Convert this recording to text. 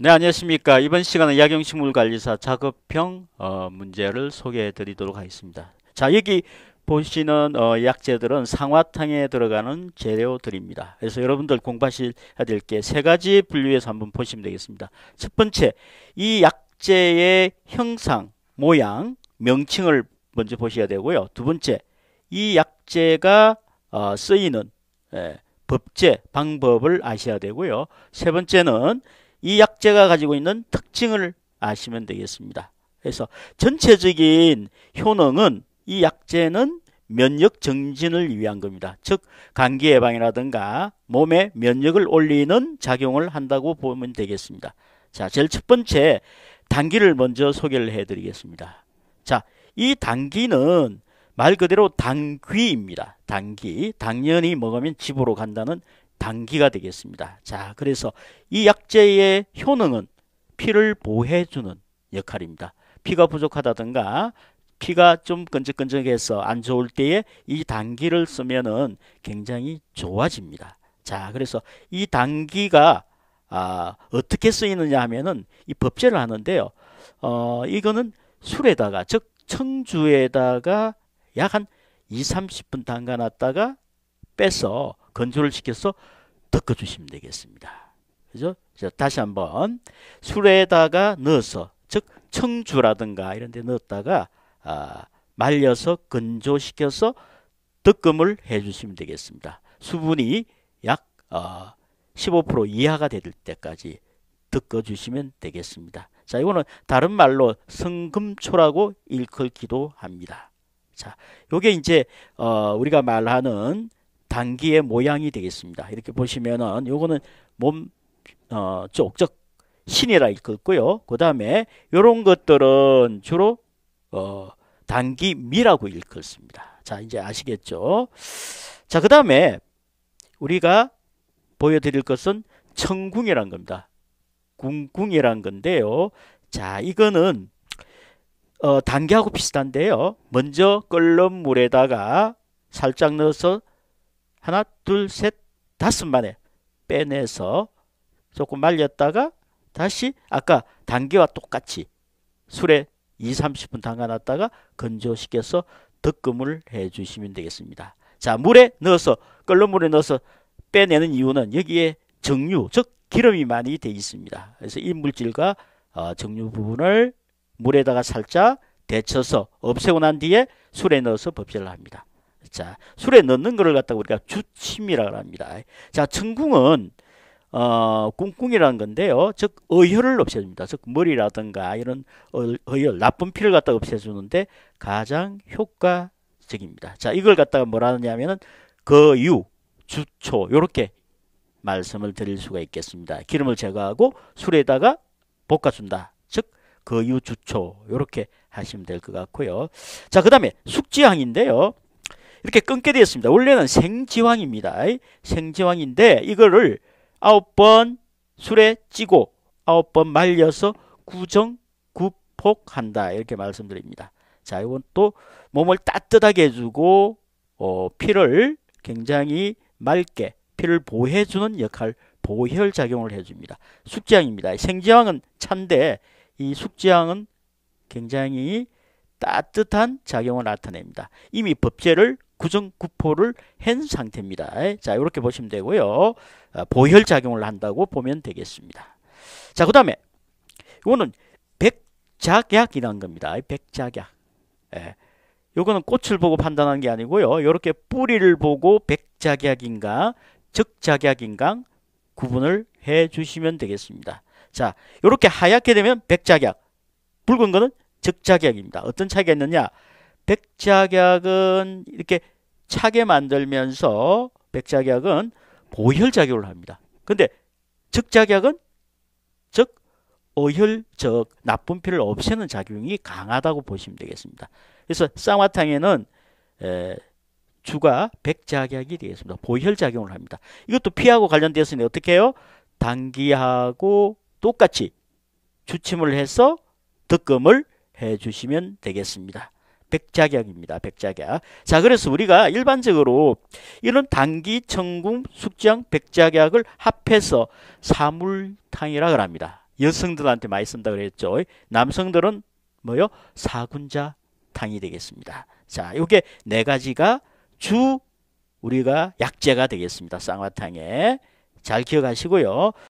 네 안녕하십니까 이번 시간은 약용식물관리사 작업형 어, 문제를 소개해 드리도록 하겠습니다 자 여기 보시는 어, 약재들은 상화탕에 들어가는 재료들입니다 그래서 여러분들 공부하셔야될 게 세 가지 분류에서 한번 보시면 되겠습니다 첫 번째 이 약재의 형상 모양 명칭을 먼저 보셔야 되고요 두 번째 이 약재가 어, 쓰이는 예, 법제 방법을 아셔야 되고요 세 번째는 이 약재가 가지고 있는 특징을 아시면 되겠습니다. 그래서 전체적인 효능은 이 약재는 면역 증진을 위한 겁니다. 즉 감기 예방이라든가 몸에 면역을 올리는 작용을 한다고 보면 되겠습니다. 자, 제일 첫 번째 단기를 먼저 소개를 해드리겠습니다. 자, 이 단기는 말 그대로 당귀입니다. 당귀, 당연히 먹으면 집으로 간다는 단기가 되겠습니다. 자, 그래서 이 약재의 효능은 피를 보호해주는 역할입니다. 피가 부족하다든가 피가 좀 끈적끈적해서 안 좋을 때에 이 단기를 쓰면은 굉장히 좋아집니다. 자, 그래서 이 단기가 아, 어떻게 쓰이느냐 하면은 이 법제를 하는데요. 어, 이거는 술에다가 즉 청주에다가 약 한 2, 30분 담가 놨다가 빼서 건조를 시켜서 덮어주시면 되겠습니다. 그죠? 자, 다시 한번 술에다가 넣어서 즉 청주라든가 이런 데 넣었다가 아, 말려서 건조시켜서 득금을 해주시면 되겠습니다. 수분이 약 어, 15% 이하가 될 때까지 득어주시면 되겠습니다. 자, 이거는 다른 말로 성금초라고 일컬기도 합니다. 자, 요게 이제 어, 우리가 말하는 장기의 모양이 되겠습니다. 이렇게 보시면은 요거는 몸 어, 쪽적 신이라 읽었고요. 그 다음에 요런 것들은 주로 어, 단기 미라고 읽었습니다. 자 이제 아시겠죠? 자 그 다음에 우리가 보여드릴 것은 청궁이란 겁니다. 궁궁이란 건데요. 자 이거는 어, 단기하고 비슷한데요. 먼저 끓는 물에다가 살짝 넣어서 하나 둘 셋 다섯 만에 빼내서 조금 말렸다가 다시 아까 단계와 똑같이 술에 2, 30분 담가놨다가 건조시켜서 덧금을 해주시면 되겠습니다. 자 물에 넣어서 끓는 물에 넣어서 빼내는 이유는 여기에 정류 즉 기름이 많이 돼 있습니다. 그래서 이 물질과 어, 정류 부분을 물에다가 살짝 데쳐서 없애고 난 뒤에 술에 넣어서 법제를 합니다. 자, 술에 넣는 거를 갖다가 우리가 주침이라고 합니다. 자, 천궁은 어, 꿍꿍이라는 건데요. 즉 어혈을 없애줍니다. 즉 머리라든가 이런 어, 어혈, 나쁜 피를 갖다가 없애주는데 가장 효과적입니다. 자, 이걸 갖다가 뭐라 하냐면은 하 거유, 주초 요렇게 말씀을 드릴 수가 있겠습니다. 기름을 제거하고 술에다가 볶아준다. 즉 거유, 주초 요렇게 하시면 될 것 같고요. 자, 그 다음에 숙지향인데요. 이렇게 끊게 되었습니다. 원래는 생지황입니다. 생지황인데 이거를 아홉 번 술에 찌고 아홉 번 말려서 구정 구폭한다 이렇게 말씀드립니다. 자 이건 또 몸을 따뜻하게 해주고 어, 피를 굉장히 맑게 피를 보호해주는 역할 보혈 작용을 해줍니다. 숙지황입니다생지황은 찬데 이숙지황은 굉장히 따뜻한 작용을 나타냅니다. 이미 법제를 구정구포를 한 상태입니다. 자 이렇게 보시면 되고요. 아, 보혈작용을 한다고 보면 되겠습니다. 자그 다음에 이거는 백작약이라는 겁니다. 백작약. 예. 요거는 꽃을 보고 판단한게 아니고요. 이렇게 뿌리를 보고 백작약인가 적작약인가 구분을 해 주시면 되겠습니다. 자, 이렇게 하얗게 되면 백작약, 붉은 거는 적작약입니다. 어떤 차이가 있느냐? 백작약은 이렇게 차게 만들면서 백작약은 보혈작용을 합니다. 근데 즉작약은 즉 어혈 즉 나쁜 피를 없애는 작용이 강하다고 보시면 되겠습니다. 그래서 쌍화탕에는 에, 주가 백작약이 되겠습니다. 보혈작용을 합니다. 이것도 피하고 관련되었으니 어떻게 해요? 당기하고 똑같이 주침을 해서 득금을 해주시면 되겠습니다. 백작약입니다. 백작약. 자, 그래서 우리가 일반적으로 이런 단기, 청궁, 숙장, 백작약을 합해서 사물탕이라고 합니다. 여성들한테 많이 쓴다 그랬죠. 남성들은 뭐요? 사군자탕이 되겠습니다. 자, 요게 네 가지가 주 우리가 약재가 되겠습니다. 쌍화탕에. 잘 기억하시고요.